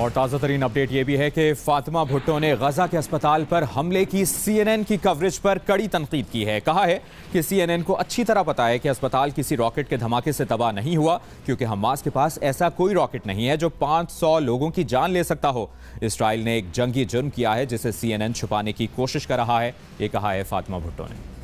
और ताज़ा तरीन अपडेट ये भी है कि फातिमा भुट्टो ने गजा के अस्पताल पर हमले की सीएनएन की कवरेज पर कड़ी तनकीद की है कहा है कि सीएनएन को अच्छी तरह पता है कि अस्पताल किसी रॉकेट के धमाके से तबाह नहीं हुआ क्योंकि हमास के पास ऐसा कोई रॉकेट नहीं है जो 500 लोगों की जान ले सकता हो इसराइल ने एक जंगी जुर्म किया है जिसे एन छुपाने की कोशिश कर रहा है ये कहा है फातिमा भुट्टो ने